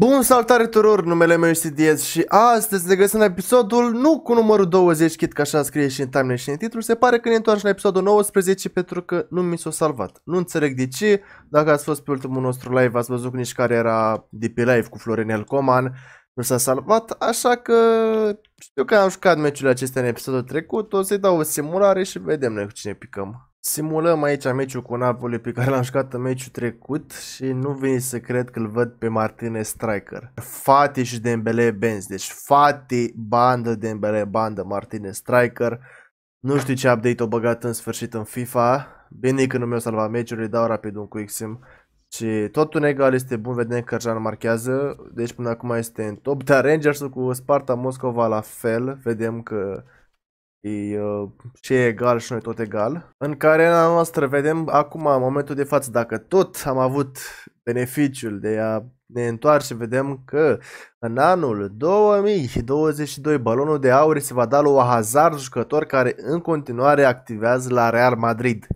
Bun, salutare tuturor, numele meu este Diez și astăzi ne găsim la episodul, nu cu numărul 20, chit că așa scrie și în timeline și în titlu, se pare că ne întoarcem la episodul 19 pentru că nu mi s-a salvat. Nu înțeleg de ce, dacă ați fost pe ultimul nostru live, ați văzut nici care era de pe live cu Florinel Coman, nu s-a salvat, așa că știu că am jucat meciul acesta în episodul trecut, o să-i dau o simulare și vedem noi cu cine picăm. Simulăm aici meciul cu Napoli pe care l-am jucat în meciul trecut și nu vine să cred că îl văd pe Martinez striker. Fati și Dembele Benz, deci Fati, bandă, Dembele, bandă, Martinez striker. Nu știu ce update o băgat în sfârșit în FIFA. Bine că nu mi-o salva meciul, îi dau rapid un quick sim. Și totul egal este bun, vedem că Jean marchează, deci până acum este în top, dar Rangers cu Sparta Moscova la fel, vedem că e, ce uh, e egal și noi tot egal, în care la noastră vedem acum, în momentul de față, dacă tot am avut beneficiul de a ne întoarce, vedem că în anul 2022 balonul de aur se va da la Hazard, jucător care în continuare activează la Real Madrid.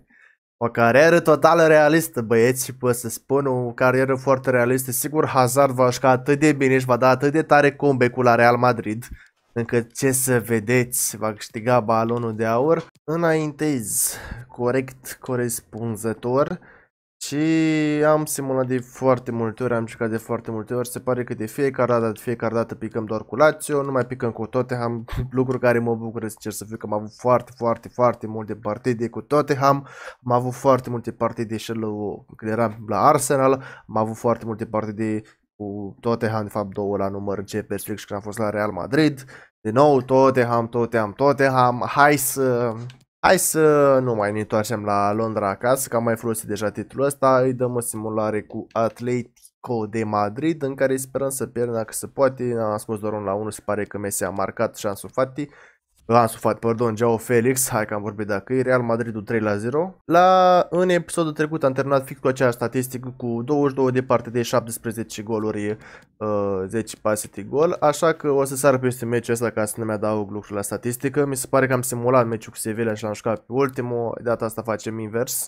O carieră total realistă, băieți, și pot să spun o carieră foarte realistă. Sigur, Hazard va juca atât de bine și va da atât de tare combecul la Real Madrid, încât ce să vedeți, va câștiga balonul de aur. Înaintez corect corespunzător și am simulat de foarte multe ori, am jucat de foarte multe ori, se pare că de fiecare dată, de fiecare dată picăm doar cu Lazio, nu mai picăm cu Tottenham, lucruri care mă bucură sincer să fiu că am avut foarte, foarte, foarte multe partide cu Tottenham, am avut foarte multe partide și la, când eram la Arsenal, am avut foarte multe partide cu Tottenham, de fapt două la număr G pe Strix, când am fost la Real Madrid. Din nou, Tottenham, Tottenham, Tottenham, hai să... Hai să nu mai ne întoarcem la Londra acasă, că am mai folosit deja titlul ăsta, îi dăm o simulare cu Atletico de Madrid, în care sperăm să pierdem dacă se poate, am spus doar un la 1, se pare că Messi a marcat și Ansu Fati, a sufat, pardon, Joao Felix, hai că am vorbit dacă e Real Madridul 3 la 0. La, în episodul trecut am terminat fix cu acea statistică cu 22 de parte de 17 goluri, uh, 10 pase de gol, așa că o să sară peste meciul ăsta ca să nu-mi adaug lucrul la statistică. Mi se pare că am simulat meciul cu Sevilla și l-am jucat pe ultimul, de data asta facem invers.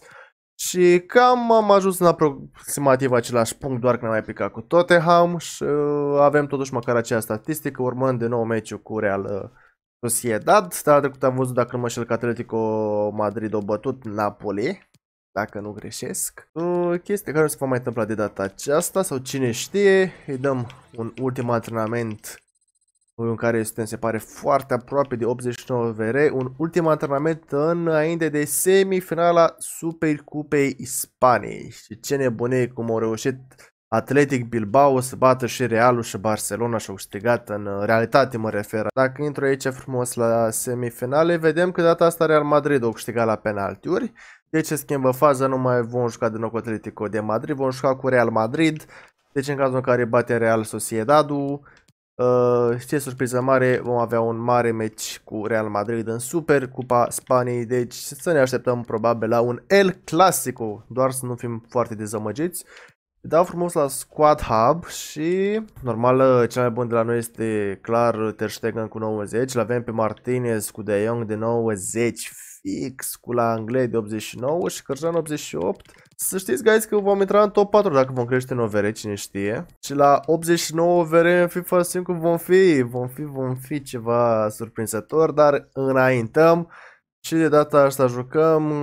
Și cam am ajuns în aproximativ același punct, doar că ne-am mai picat cu Tottenham și uh, avem totuși măcar acea statistică, urmând de nou meciul cu Real uh, Sociedad. Data trecută am văzut, dacă nu mă înșel, că Atletico Madrid a bătut Napoli, dacă nu greșesc. O chestie care nu se va mai întâmpla de data aceasta, sau cine știe, îi dăm un ultim antrenament în care suntem, se pare, foarte aproape de 89 VR, un ultim antrenament înainte de semifinala Supercupei Spaniei. Și ce nebune cum au reușit Atletic Bilbao să bată și Realul și Barcelona și-au câștigat în uh, realitate mă refer. Dacă intru aici frumos la semifinale, vedem că data asta Real Madrid o câștigat la penaltiuri. Deci se schimbă faza, nu mai vom juca din nou cu Atletico de Madrid, vom juca cu Real Madrid. Deci în cazul în care bate Real Sociedadul, Uh, ce surpriză mare, vom avea un mare meci cu Real Madrid în Super Cupa Spaniei, deci să ne așteptăm probabil la un El Clasico, doar să nu fim foarte dezamăgiți dau frumos la Squad Hub și, normal, cel mai bun de la noi este clar Ter Stegen cu 90, l-avem pe Martinez cu De Jong de 90 fix, cu la Angle de 89 și Cărjan 88. Să știți, guys, că vom intra în top 4 dacă vom crește în OVR, cine știe. Și la 89 OVR în FIFA cum vom fi, vom fi, vom fi ceva surprinzător, dar înaintăm. Și de data asta jucăm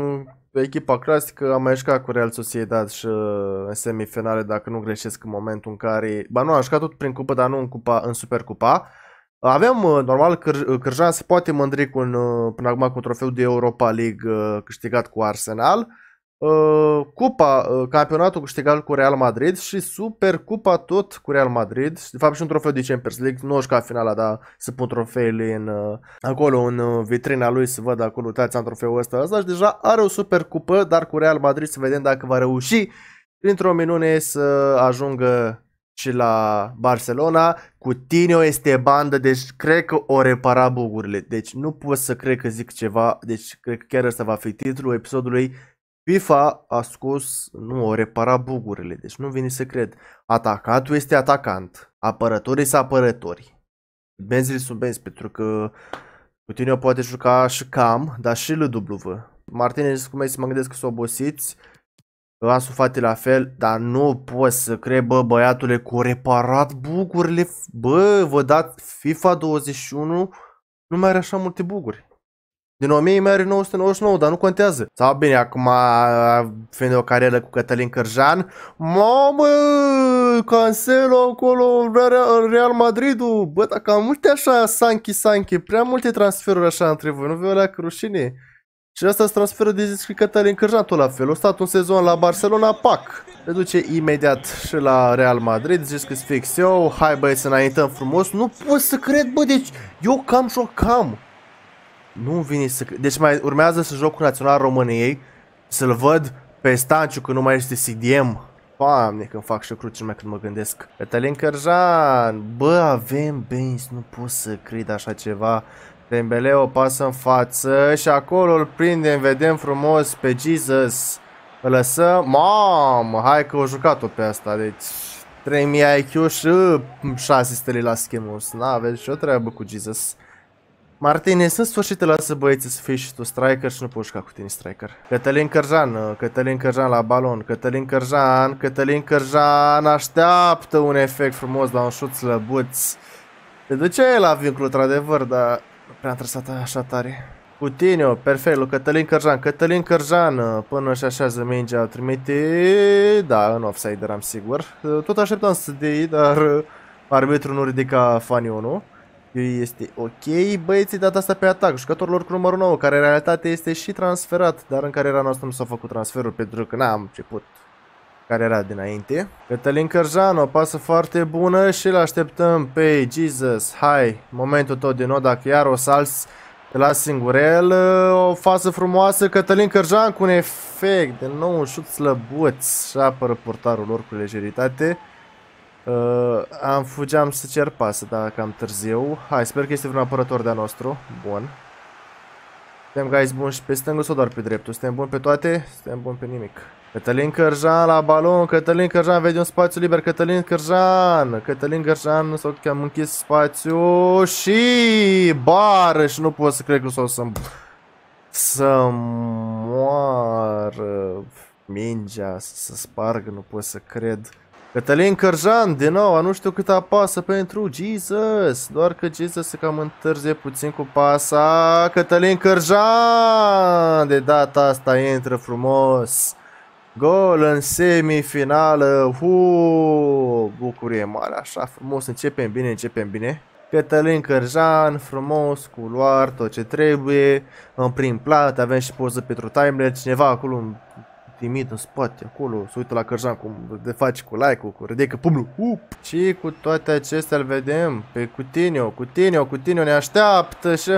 echipa clasică a mai jucat cu Real Sociedad și uh, în semifinale, dacă nu greșesc în momentul în care... Ba nu, a jucat tot prin cupă, dar nu în, cupa, în Supercupa. Aveam, uh, normal, uh, Cârjan se poate mândri cu un, până acum cu un trofeu de Europa League câștigat cu Arsenal. Uh, Uh, cupa, uh, campionatul câștigat cu Real Madrid și Super Cupa tot cu Real Madrid. De fapt și un trofeu de Champions League, nu știu ca finala, dar să pun trofeele în, uh, acolo în uh, vitrina lui să văd acolo, uitați am trofeul ăsta, ăsta și deja are o Super Cupă, dar cu Real Madrid să vedem dacă va reuși printr-o minune să ajungă și la Barcelona. Cu Tino este bandă, deci cred că o repara bugurile. Deci nu pot să cred că zic ceva, deci cred că chiar ăsta va fi titlul episodului. FIFA a scos, nu, o repara bugurile, deci nu vine să cred. Atacatul este atacant, apărătorii sunt apărători. Benzile sunt benzi, pentru că Coutinho poate juca și cam, dar și LW. Martinez cu să mă gândesc că s-o obosiți. Ansu Fati la fel, dar nu poți să crezi, bă, băiatule, cu reparat bugurile, bă, vă dat FIFA 21, nu mai are așa multe buguri din 1999, dar nu contează. Sau bine, acum fiind o carieră cu Cătălin Cărjan, mamă, Cancelo acolo, Real Madridul, bă, dacă cam multe așa, sanchi, sanchi, prea multe transferuri așa între voi, nu alea la rușine. Și asta se transferă de zis că Cătălin Cârjan tot la fel. O stat un sezon la Barcelona, pac! Se duce imediat și la Real Madrid, zici că fix eu, hai băieți să înaintăm frumos. Nu pot să cred, bă, deci eu cam jocam! Nu vine să... Deci mai urmează să joc cu Național României, să-l văd pe Stanciu că nu mai este CDM. Doamne, când fac și cruci mai când mă gândesc. Cătălin Cărjan, bă, avem Benz nu pot să cred așa ceva. Dembele o pasă în față și acolo îl prindem, vedem frumos pe Jesus. Îl lăsăm, mamă, hai că o jucat-o pe asta, deci 3000 IQ și 6 mm, stele la schemul ăsta, n-aveți deci și o treabă cu Jesus. Martinez, în sfârșit lasă băieții să fii și tu striker și nu ca cu tine striker. Cătălin Cărjan, uh, Cătălin Cărjan la balon, Cătălin Cărjan, Cătălin Cărjan așteaptă un efect frumos la un șut slăbuț. Te duce la vincul, într-adevăr, dar nu prea am trăsat așa tare. Coutinho, perfect, lui Cătălin Cărjan, Cătălin Cărjan, uh, până și așează mingea, o trimite, da, în offside eram sigur. Uh, tot așteptam să dei, dar arbitru nu ridica fanionul. Este ok, băieții data asta pe atac, jucătorul cu numărul 9, care în realitate este și transferat, dar în cariera noastră nu s-a făcut transferul, pentru că n-am început care era dinainte. Cătălin o pasă foarte bună și îl așteptăm pe Jesus. Hai, momentul tot din nou, dacă iar o salți de la singurel, o fază frumoasă, Cătălin Cărjan cu un efect, de nou un șut slăbuț și apără portarul lor cu lejeritate. Uh, am fugeam să cer pasă, dar cam târziu. Hai, sper că este vreun apărător de-a nostru. Bun. Suntem guys bun. și pe stângul sau doar pe dreptul? Suntem bun pe toate? Suntem bun pe nimic. Cătălin Cărjan la balon, Cătălin Cărjan vede un spațiu liber, Cătălin Cărjan, Cătălin Cărjan, s că am închis spațiu și bară și nu pot să cred că sau să să moară mingea, să spargă, nu pot să cred. Cătălin Cărjan, din nou, nu știu cât apasă pentru Jesus, doar că Jesus se cam întârzie puțin cu pasa. Cătălin Cărjan, de data asta intră frumos. Gol în semifinală, Uu, bucurie mare, așa frumos, începem bine, începem bine. Cătălin Cărjan, frumos, culoar, tot ce trebuie, în prim plat, avem și poză pentru timeline, cineva acolo în timid în spate, acolo, se uită la Cărjan cum de faci cu like-ul, cu ridică pumnul, up! Și cu toate acestea îl vedem pe Cutinio, Cutinio, Cutinio ne așteaptă și...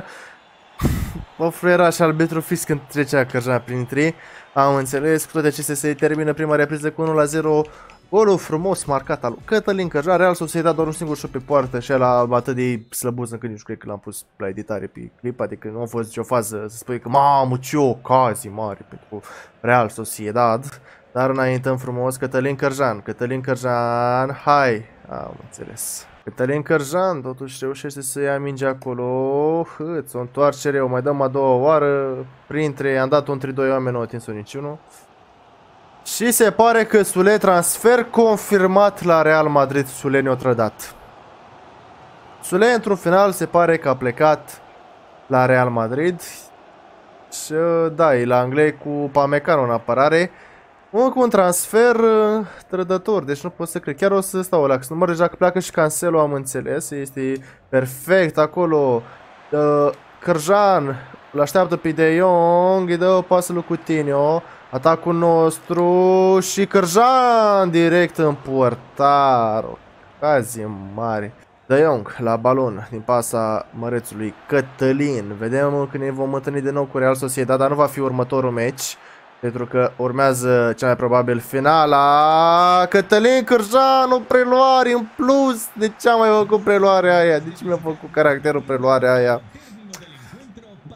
O fluiera și arbitru fix când trecea Cărjan printre ei. Am înțeles, cu toate acestea se termină prima repriză cu 1 la 0 Golul frumos marcat al lui Cătălin Cărjar, Real Sociedad doar un singur șut pe poartă și la atât de slăbuț încât nici cred că l-am pus la editare pe clip, adică nu a fost nicio fază să spui că mamă ce ocazie mare pentru Real Sociedad, dar înaintăm frumos Cătălin Cărjan, Cătălin Cărjan, hai, am înțeles. Cătălin Cărjan totuși reușește să ia minge acolo, hâț, o întoarcere, o mai dăm a doua oară, printre, am dat un 3-2 oameni, nu a atins-o niciunul. Și se pare că Sule transfer confirmat la Real Madrid. Sule ne o trădat. Sule într-un final se pare că a plecat la Real Madrid. Și da, e la anglei cu Pamecano în apărare. Încă un transfer uh, trădător, deci nu pot să cred. Chiar o să stau la număr, deja că pleacă și Cancelo, am înțeles. Este perfect acolo. Uh, Cărjan îl așteaptă pe De Jong, îi dă o pasă lui Coutinho. Atacul nostru și Cărjan direct în portar. Ocazie mare. De Jong la balon din pasa mărețului Cătălin. Vedem când ne vom întâlni de nou cu Real Sociedad, dar nu va fi următorul meci. Pentru că urmează cea mai probabil finala. Cătălin o preluare în plus. De ce am mai făcut preluarea aia? De ce mi-a făcut caracterul preluarea aia?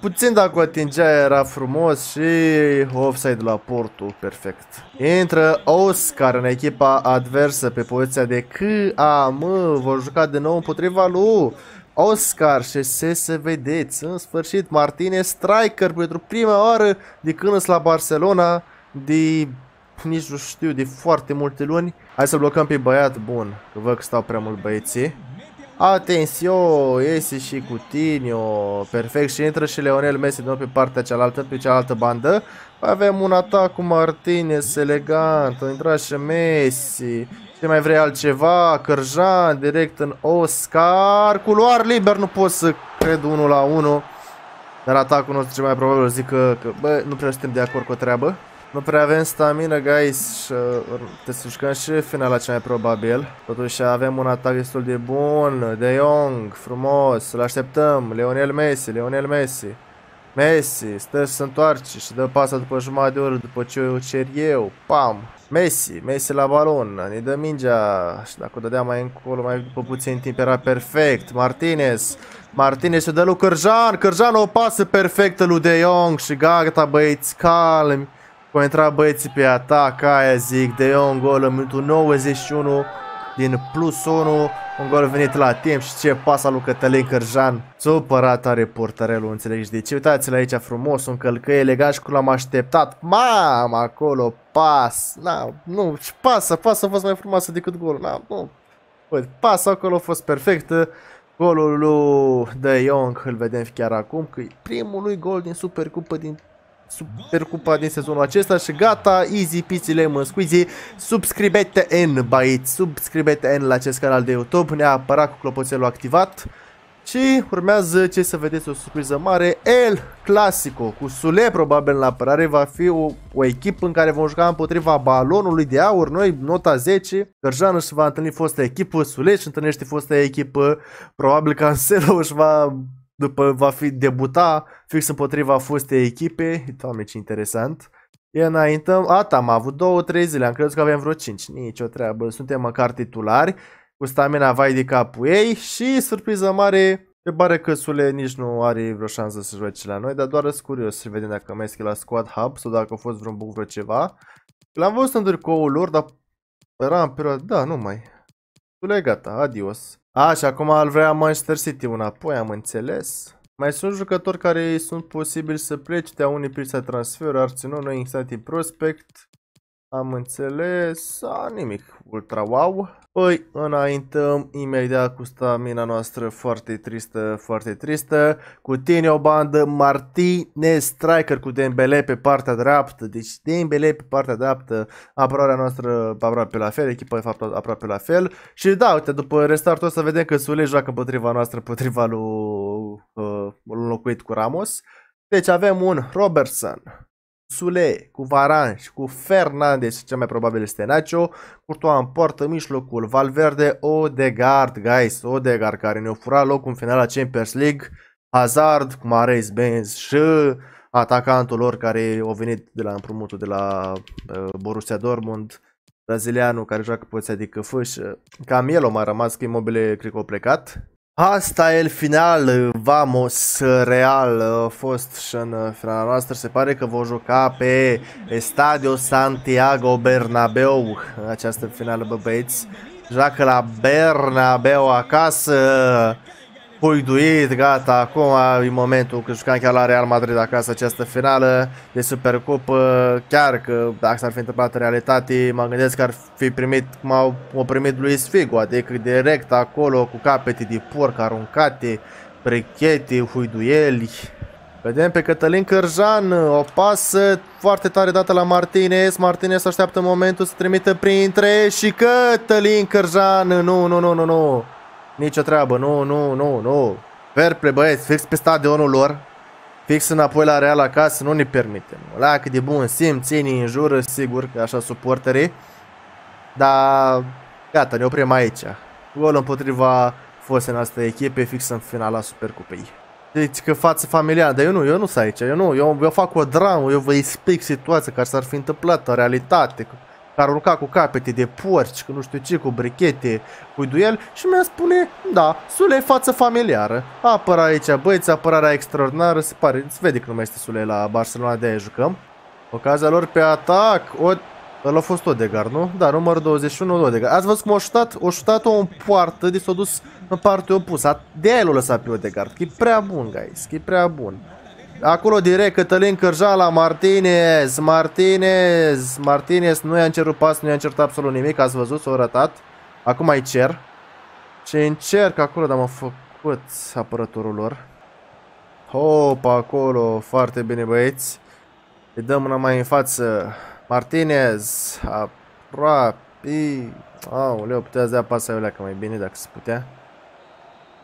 Puțin dacă o atingea era frumos și offside la portul, perfect. Intră Oscar în echipa adversă pe poziția de CAM, vor juca de nou împotriva lui Oscar și se să vedeți. În sfârșit, Martinez striker pentru prima oară de când la Barcelona, de nici nu știu, de foarte multe luni. Hai să blocăm pe băiat, bun, că văd că stau prea mult băieții. Atențio, iese și Coutinho, perfect și intră și Leonel Messi din pe partea cealaltă, pe cealaltă bandă. Avem un atac cu Martinez, elegant, a intrat și Messi. Ce mai vrei altceva? Cărjan, direct în Oscar, culoar liber, nu pot să cred 1 la 1. Dar atacul nostru ce mai probabil zic că, că bă, nu prea suntem de acord cu o treabă. Nu prea avem stamina, guys, și uh, te sușcăm și finala cea mai probabil. Totuși avem un atac destul de bun, De Jong, frumos, îl așteptăm, Leonel Messi, Leonel Messi. Messi, stă să se întoarce și dă pasa după jumătate de oră după ce eu cer eu, pam. Messi, Messi la balon, ne dă mingea și dacă o dădea mai încolo, mai după puțin timp era perfect. Martinez, Martinez se dă lui Cărjan, Cărjan o pasă perfectă lui De Jong și gata băieți, calmi. Au intrat băieții pe atac, aia zic, de un gol în minutul 91 din plus 1, un gol venit la timp și ce pasa lui Cătălin Cărjan. Supărat are portarelul, înțelegi de ce? Uitați-l aici frumos, un călcăi elegant și cum l-am așteptat. Mamă, acolo, pas. Na, nu, și pasă, pasă a fost mai frumoasă decât gol, Na, nu. Uite, pasă acolo a fost perfectă. Golul lui De Jong îl vedem chiar acum, că e primul lui gol din Supercupă din Supercupa din sezonul acesta și gata, easy peasy lemon squeezy, subscribete N bait, subscribete N la acest canal de YouTube, neapărat cu clopoțelul activat și urmează ce să vedeți o surpriză mare, El Clasico, cu Sule probabil în apărare, va fi o, o echipă în care vom juca împotriva balonului de aur, noi nota 10, Gărjan își va întâlni fosta echipă, Sule își întâlnește fosta echipă, probabil Anselo își va după va fi debuta fix împotriva fostei echipe, doamne ce interesant. E înaintăm, ata am avut 2-3 zile, am crezut că avem vreo 5, nici o treabă, suntem măcar titulari, cu stamina vai de capul ei și surpriză mare, se pare că Sule nici nu are vreo șansă să joace la noi, dar doar sunt curios să vedem dacă mai la Squad Hub sau dacă a fost vreun bug vreo ceva. L-am văzut în turcoul lor, dar era în perioada, da, nu mai. Sule gata, adios. A, și acum ar vrea Manchester City înapoi, am înțeles. Mai sunt jucători care sunt posibil să plece de a unii pista transfer, Arsenal, noi Instanti Prospect. Am înțeles, a, nimic ultra wow. Păi, înaintăm imediat cu stamina noastră foarte tristă, foarte tristă. Cu tine o bandă, Martine Striker cu Dembele pe partea dreaptă. Deci Dembele pe partea dreaptă, apărarea noastră aproape la fel, echipa e fapt aproape la fel. Și da, uite, după restartul ăsta vedem că Sule joacă împotriva noastră, împotriva lui uh, locuit cu Ramos. Deci avem un Robertson, Sule, cu Varan și cu Fernandez, cel mai probabil este Nacho, Courtois în poartă, mijlocul, Valverde, Odegaard, guys, Odegaard care ne-a furat locul în finala Champions League, Hazard, cu Mares, Benz și atacantul lor care a venit de la împrumutul de la uh, Borussia Dortmund, brazilianul care joacă poziția de căfâș, uh, cam el o mai rămas, că imobile cred că a plecat, Asta e final, uh, vamos, uh, real, uh, a fost și în finala noastră, se pare că vor juca pe Stadio Santiago Bernabeu în această finală, bă băieți, joacă la Bernabeu acasă, huiduit, gata, acum e momentul când jucam chiar la Real Madrid acasă această finală de Supercupă, chiar că dacă s-ar fi întâmplat în realitate, mă gândesc că ar fi primit cum au, au primit lui Sfigo, adică direct acolo cu capete de porc aruncate, brechete, huiduieli. Vedem pe Cătălin Cărjan, o pasă foarte tare dată la Martinez, Martinez așteaptă momentul să trimită printre și Cătălin Cărjan, nu, nu, nu, nu, nu. Nicio treabă, nu, nu, nu, nu. Fair play, băieți, fix pe stadionul lor. Fix înapoi la Real acasă, nu ne permitem. La cât de bun simt, ținii în jură, sigur, că așa suporterii. Dar gata, ne oprim aici. Gol împotriva foste în asta echipe, fix în finala Supercupei. Deci că față familială, dar eu nu, eu nu sunt aici, eu nu, eu, eu fac o dramă, eu vă explic situația care s-ar fi întâmplat în realitate, arunca cu capete de porci, cu nu știu ce, cu brichete, cu duel și mi-a spune, da, Sule față familiară. Apăra aici băieți, apărarea extraordinară, se pare, se vede că nu mai este Sule la Barcelona, de aia jucăm. Ocazia lor pe atac, o... El a fost Odegar, nu? Da, numărul 21, Odegar. Ați văzut cum a șutat? O șutat-o în poartă, de s-a dus în partea opusă. De aia l-a lăsat pe Odegar, că e prea bun, guys, că e prea bun. Acolo direct Cătălin Cârjala, Martinez, Martinez, Martinez, nu i-a încerut pas, nu i-a încerut absolut nimic, ați văzut, s-a rătat. Acum mai cer. Ce încerc acolo, dar m-a făcut apărătorul lor. Hop, acolo, foarte bine băieți. Îi dăm una mai în față. Martinez, aproape. Aoleu, putea să dea pasă eu că mai bine dacă se putea.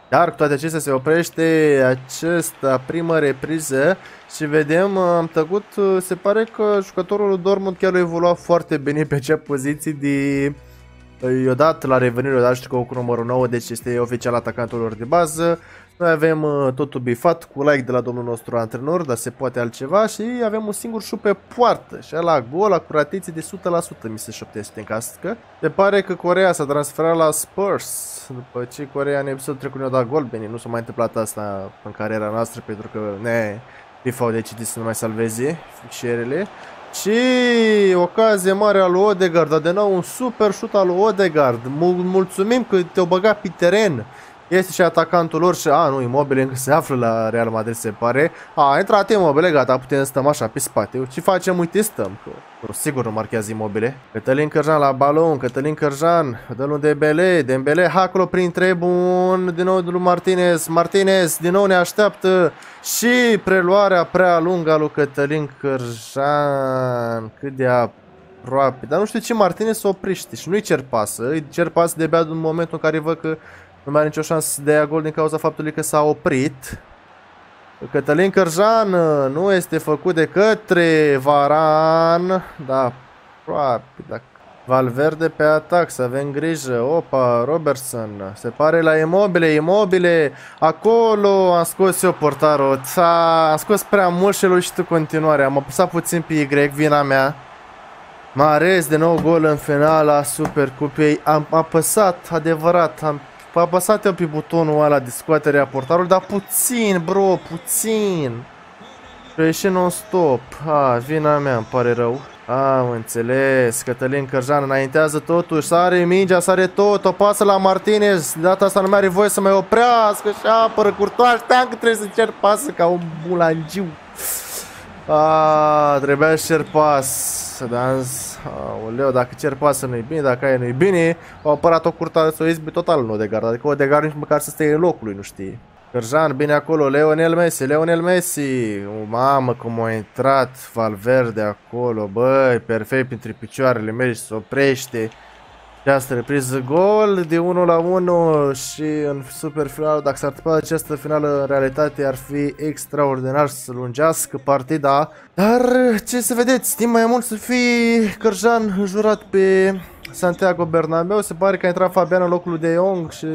Dar cu toate acestea se oprește acesta prima repriză și vedem, uh, am tăcut, uh, se pare că jucătorul Dormund chiar a evoluat foarte bine pe acea poziție de i-a dat la revenire, i-a dat știu cu numărul 9, deci este oficial atacantul lor de bază. Noi avem uh, totul bifat cu like de la domnul nostru antrenor, dar se poate altceva și avem un singur șut pe poartă și la gol, la de 100% mi se șoptește în cască. Se pare că Corea s-a transferat la Spurs, după ce Corea în episodul trecut ne-a dat gol, bine, nu s-a mai întâmplat asta în cariera noastră pentru că ne FIFA au decis să nu mai salveze fișierele. Și ocazie mare a lui Odegaard, dar de nou un super șut al lui Odegaard. Mulțumim că te-o băgat pe teren. Este și atacantul lor și, a, nu, imobile, încă se află la Real Madrid, se pare. A, intrat imobile gata, putem stăm așa pe spate. Ce facem? Uite, stăm. Că, nu, sigur nu marchează imobile. Cătălin Cărjan la balon, Cătălin Cărjan, dă-l un Dembele, Dembele, acolo prin bun, din nou lui Martinez, Martinez, din nou ne așteaptă și preluarea prea lungă a lui Cătălin Cărjan. Cât de aproape dar nu știu ce Martinez o oprește și nu-i cer pasă, îi cer pasă de-abia în momentul în care văd că nu mai are nicio șansă de a gol din cauza faptului că s-a oprit. Cătălin Cărjan uh, nu este făcut de către Varan. Da, probabil. Da. Valverde pe atac, să avem grijă. Opa, Robertson. Se pare la Imobile, Imobile. Acolo am scos eu portarul. Am scos prea mult și și tu continuare. Am apăsat puțin pe Y, vina mea. Marez de nou gol în finala Supercupei. Am apăsat, adevărat, am eu păi pe butonul ăla de scoatere a portarului, dar puțin, bro, puțin. Și non-stop. A, vina mea, îmi pare rău. Am înțeles, Cătălin Cărjan înaintează totuși, sare mingea, sare tot, o pasă la Martinez, de data asta nu mai are voie să mai oprească și apără curtoa, știam că trebuie să cer pasă ca un bulangiu. A, trebuia să cer pas să dans. Aoleu, dacă cer pasă nu-i bine, dacă aia nu-i bine, au apărat o curta să o izbi total în Odegaard, adică Odegaard nici măcar să stea în locul lui, nu știi. Cărjan, bine acolo, Leonel Messi, Leonel Messi, mamă cum a intrat Valverde acolo, băi, perfect printre picioarele mele și se oprește. Această repriză gol de 1 la 1 și în super final, dacă s-ar întâmpla această finală, în realitate ar fi extraordinar să lungească partida. Dar ce să vedeți, timp mai mult să fie Cărjan jurat pe Santiago Bernabeu. Se pare că a intrat Fabian în locul de Young și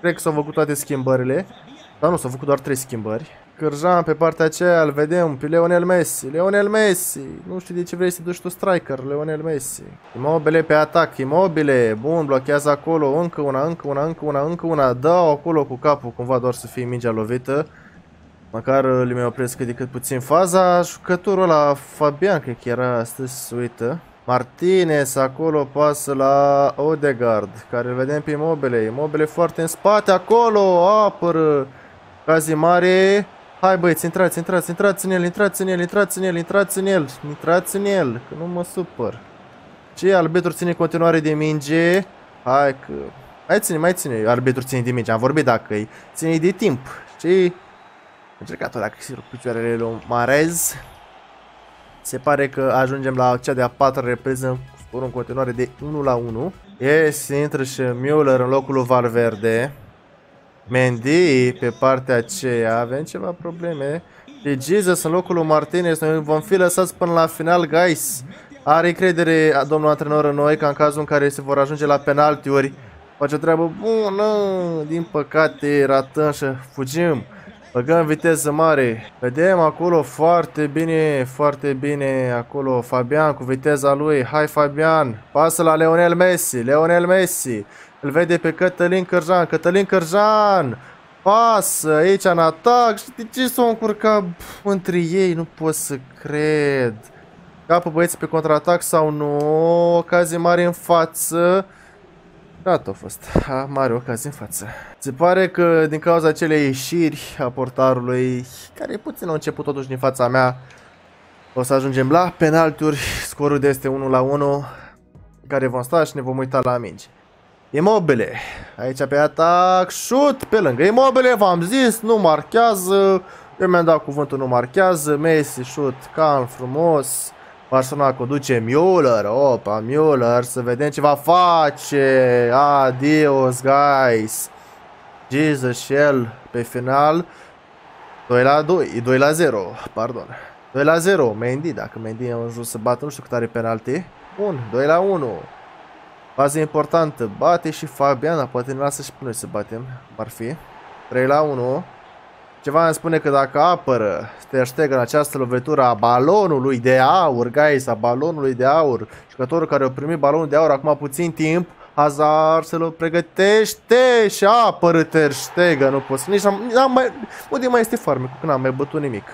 cred că s-au făcut toate schimbările. Dar nu, s-au făcut doar 3 schimbări. Cârjan pe partea aceea, îl vedem pe Leonel Messi. Leonel Messi! Nu știu de ce vrei să duci tu striker, Leonel Messi. Imobile pe atac, Imobile! Bun, blochează acolo, încă una, încă una, încă una, încă una. dă acolo cu capul, cumva doar să fie mingea lovită. Măcar le mai opresc cât de cât puțin faza. Jucătorul la Fabian, cred că era astăzi, se uită. Martinez acolo pasă la Odegaard, care îl vedem pe Imobile. Imobile foarte în spate, acolo apără Cazimare. Hai băieți, intrați, intrați, intrați în el, intrați în el, intrați în el, intrați în el, intrați în el, că nu mă supăr. Ce, arbitru ține continuare de minge? Hai că... Mai ține, mai ține, arbitru ține de minge, am vorbit dacă îi ține de timp, știi? Am încercat o dacă se rup picioarele lui Marez. Se pare că ajungem la cea de-a patra repreză cu scorul în continuare de 1 la 1. Yes, intră și Müller în locul lui Valverde. Mendy pe partea aceea. Avem ceva probleme. De Jesus în locul lui Martinez. Noi vom fi lăsați până la final, guys. Are încredere domnul antrenor în noi ca în cazul în care se vor ajunge la penaltiuri. Face o treabă bună. Din păcate ratăm și fugim. Băgăm viteză mare. Vedem acolo foarte bine, foarte bine acolo Fabian cu viteza lui. Hai Fabian, pasă la Leonel Messi, Leonel Messi. Îl vede pe Cătălin Cărjan. Cătălin Cărjan! Pasă aici în atac. Și de ce s o încurca între ei? Nu pot să cred. Capă băieții pe contraatac sau nu? Ocazie mare în față. Gata a fost. A, mare ocazie în față. Se pare că din cauza acelei ieșiri a portarului, care e puțin la început totuși din fața mea, o să ajungem la penalturi. Scorul de este 1 la 1, care vom sta și ne vom uita la mingi. Imobile. Aici pe atac, shoot pe lângă. Imobile, v-am zis, nu marchează. Eu mi-am dat cuvântul nu marchează. Messi, shoot, calm, frumos. Barcelona conduce Müller, opa, Müller, să vedem ce va face. Adios, guys. Jesus și el pe final. 2 la 2, 2 la 0, pardon. 2 la 0, Mendy, dacă Mendy e în jos să bată, nu știu cât are penalti. Bun, 2 la 1. Faza importantă, bate și Fabiana, poate ne lasă și pe noi să batem, ar fi. 3 la 1. Ceva îmi spune că dacă apără Stersteg în această lovitură a balonului de aur, guys, a balonului de aur, jucătorul care a primit balonul de aur acum puțin timp, Hazard să-l pregătește și apără Ter nu pot să nici n-am, am mai, unde mai este farmec, că n-am mai bătut nimic.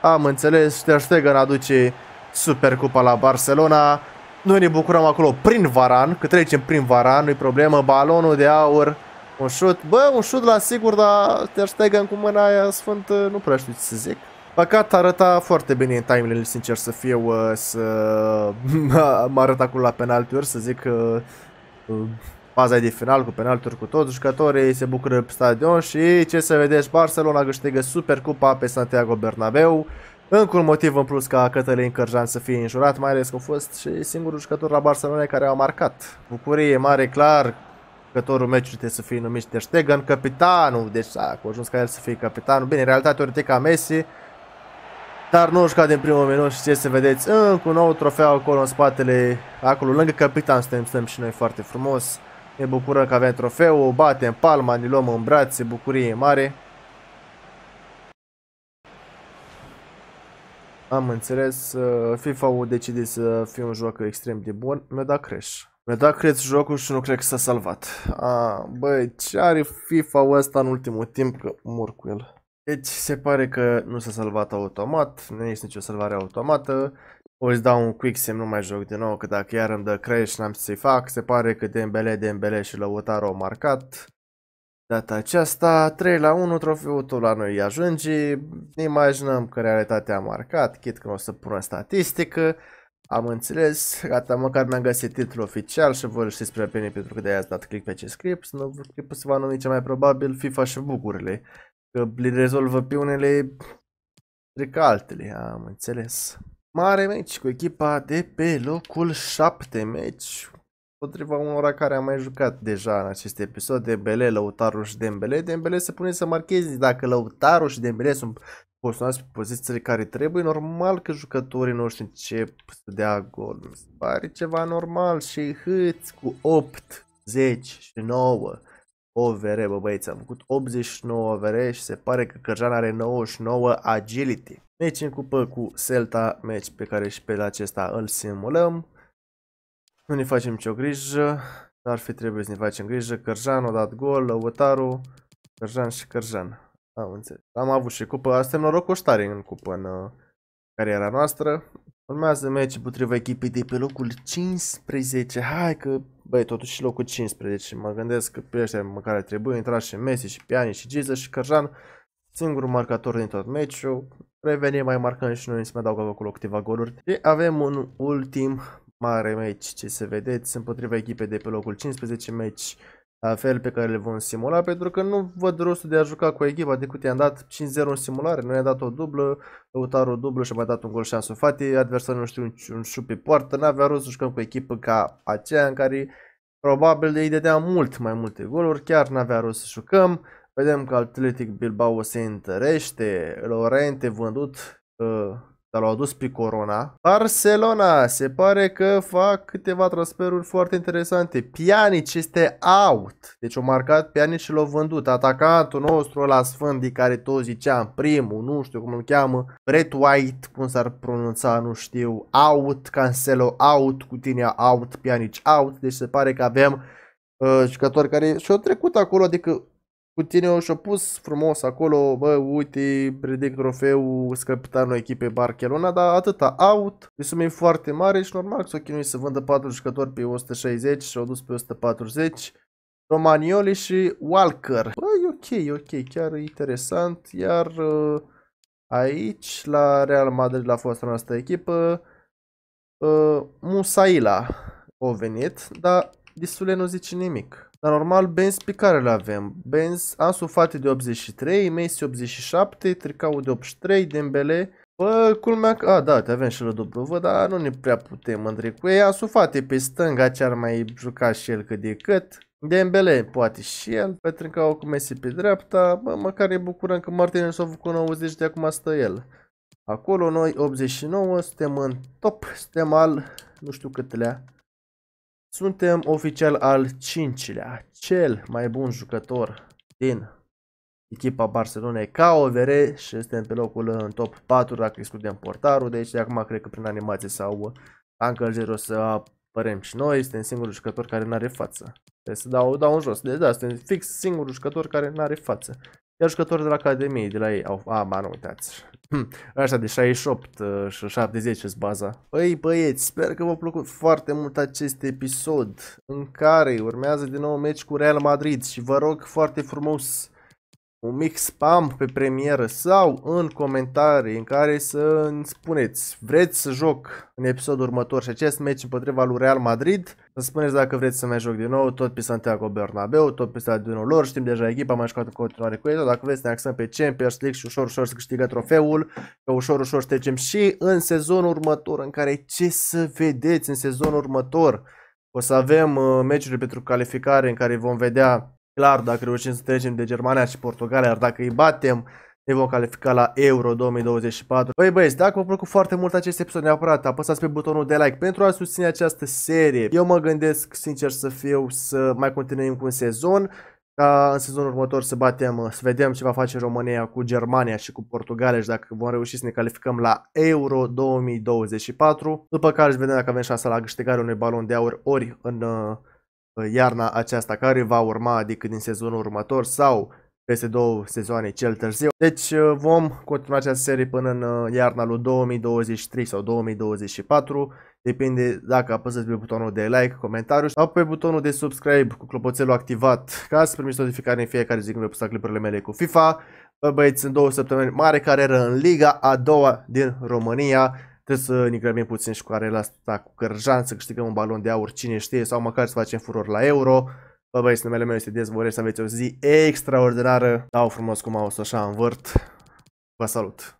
Am înțeles, Ter aduce aduce Supercupa la Barcelona, noi ne bucurăm acolo prin varan, că trecem prin varan, nu-i problemă, balonul de aur, un șut. Bă, un șut la sigur, dar te ștegăm cu mâna aia sfânt, uh, nu prea știu ce să zic. Păcat arăta foarte bine în timeline, sincer să fiu, uh, să mă arăt acolo la penaltiuri, să zic că uh, faza de final cu penaltiuri cu toți jucătorii, se bucură pe stadion și ce să vedeți, Barcelona câștigă Supercupa pe Santiago Bernabeu. Încă un motiv în plus ca Cătălin Cărjan să fie înjurat, mai ales că a fost și singurul jucător la Barcelona care a marcat. Bucurie mare, clar, jucătorul meciului trebuie să fie numit de Stegen, capitanul, deci da, a ajuns ca el să fie capitanul. Bine, în realitate ori ca Messi, dar nu ca din primul minut și ce să vedeți, încă un nou trofeu acolo în spatele, acolo lângă capitan suntem, suntem și noi foarte frumos. Ne bucurăm că avem trofeu, o batem palma, ne luăm în brațe, bucurie mare. Am înțeles, uh, FIFA-ul decide să fie un joc extrem de bun, mi-a dat crash. Mi-a dat crash jocul și nu cred că s-a salvat. A, băi, ce are FIFA-ul ăsta în ultimul timp, că mor cu el. Deci se pare că nu s-a salvat automat, nu este nicio salvare automată. O să dau un quick sim, nu mai joc din nou, că dacă iar îmi dă crash n-am să-i fac. Se pare că Dembele, Dembele și Lăutaro au marcat. Data aceasta, 3 la 1, trofeul tot la noi ajunge, ne imaginăm că realitatea a marcat, chit că o să pună statistică, am înțeles, gata, măcar mi-am găsit titlul oficial și vă știți prea bine pentru că de-aia ați dat click pe acest script, să nu clipul se va numi cel mai probabil FIFA și bugurile, că le rezolvă pe unele decât altele, am înțeles. Mare meci cu echipa de pe locul 7 meci, potriva unora care am mai jucat deja în acest episod, Dembele, Lăutaru și Dembele. Dembele se pune să marcheze, dacă Lăutaru și Dembele sunt poziționați pe pozițiile care trebuie, normal că jucătorii noștri încep să dea gol. Mi se pare ceva normal și hâți cu 8, 10 și 9 OVR, bă băieți, am făcut 89 OVR și se pare că Cărjan are 99 agility. Meci în cupă cu Celta, meci pe care și pe acesta îl simulăm. Nu ne facem nicio grijă. dar ar fi trebuit să ne facem grijă. Cărjan a dat gol, Lăutaru, Cărjan și Cărjan. Am înțeles. Am avut și cupă. Asta e norocul tare în cupă în uh, cariera noastră. Urmează meci împotriva echipei de pe locul 15. Hai că, băi, totuși locul 15. Mă gândesc că pe ăștia măcar ar trebui și Messi și Piani și Giza și Cărjan. Singurul marcator din tot meciul. Revenim, mai marcăm și noi, să mai dau cu câteva goluri. Și avem un ultim mare meci ce se vedeți împotriva echipei de pe locul 15 meci la fel pe care le vom simula pentru că nu văd rostul de a juca cu echipa decât i-am dat 5-0 în simulare, noi i-am dat o dublă, Lautaro o dublă și a mai dat un gol și sufat, adversarul nu știu un, un șut pe poartă, n-avea rost să jucăm cu echipă ca aceea în care probabil îi dădea mult mai multe goluri, chiar n-avea rost să jucăm, vedem că Atletic Bilbao se întărește, Lorente vândut uh, dar l-au adus pe Corona. Barcelona se pare că fac câteva transferuri foarte interesante. Pianici este out, deci au marcat Pianici și l-au vândut. Atacantul nostru la sfânt, de care tot ziceam, primul, nu știu cum îl cheamă, Brett White, cum s-ar pronunța, nu știu, out, Cancelo out, cu tine, out, pianici, out, deci se pare că avem uh, jucători care și-au trecut acolo, adică cu tine și-a pus frumos acolo, bă, uite, predic trofeul, scăpitanul echipe Barcelona, dar atâta, out, e sume foarte mare și normal că s-o chinui să vândă 4 jucători pe 160 și au dus pe 140. Romanioli și Walker. Bă, e ok, ok, chiar e interesant, iar uh, aici, la Real Madrid, la fosta noastră echipă, uh, Musaila a venit, dar distule nu zice nimic. Dar normal, Benz pe care le avem? Benzi Ansulfate de 83, Messi 87, Tricau de 83, Dembele. Bă, culmea că... A, da, te avem și la Dobrova, dar nu ne prea putem, Andrei. Cu ei Ansulfate pe stânga ce ar mai juca și el cât de cât. Dembele poate și el, pe Trincao cu Messi pe dreapta. Bă, măcar ne bucurăm că Martinez s-a făcut 90 de acum stă el. Acolo noi 89, suntem în top, suntem al nu știu câtelea. Suntem oficial al cincilea, cel mai bun jucător din echipa Barcelonei ca OVR și suntem pe locul în top 4 dacă excludem portarul, deci de acum cred că prin animație sau încălzire o să apărem și noi, suntem singurul jucător care nu are față. Trebuie să dau, dau în jos, deci da, suntem fix singurul jucător care nu are față. Iar jucători de la Academie, de la ei, au... A, ba, nu uitați. Așa de deci 68 și 70 uh, îți baza. Păi băieți, sper că v-a plăcut foarte mult acest episod în care urmează din nou meci cu Real Madrid și vă rog foarte frumos un mic spam pe premieră sau în comentarii în care să îmi spuneți vreți să joc în episodul următor și acest meci împotriva lui Real Madrid să spuneți dacă vreți să mai joc din nou tot pe Santiago Bernabeu, tot pe stadionul lor știm deja echipa, mai jucat în continuare cu ei dacă vreți să ne axăm pe Champions League și ușor ușor să câștigă trofeul că ușor ușor să trecem și în sezonul următor în care ce să vedeți în sezonul următor o să avem uh, meciuri pentru calificare în care vom vedea clar dacă reușim să trecem de Germania și Portugalia, dar dacă îi batem, ne vom califica la Euro 2024. Băi băieți, dacă v-a plăcut foarte mult acest episod, neapărat apăsați pe butonul de like pentru a susține această serie. Eu mă gândesc, sincer să fiu, să mai continuăm cu un sezon ca în sezonul următor să batem, să vedem ce va face România cu Germania și cu Portugalia și dacă vom reuși să ne calificăm la Euro 2024, după care vedem dacă avem șansa la câștigarea unui balon de aur ori în uh, Uh, iarna aceasta care va urma, adică din sezonul următor sau peste două sezoane cel târziu. Deci uh, vom continua această serie până în uh, iarna lui 2023 sau 2024. Depinde dacă apăsați pe butonul de like, comentariu sau pe butonul de subscribe cu clopoțelul activat ca să primiți notificare în fiecare zi când voi posta clipurile mele cu FIFA. Bă, băieți, sunt două săptămâni mare carieră în Liga a doua din România. Trebuie să ne grăbim puțin și cu arela asta, cu Cărjan, să câștigăm un balon de aur, cine știe, sau măcar să facem furor la euro. Bă băieți, numele meu este Dezvorești, să aveți o zi extraordinară. Dau frumos cum au să așa învârt. Vă salut!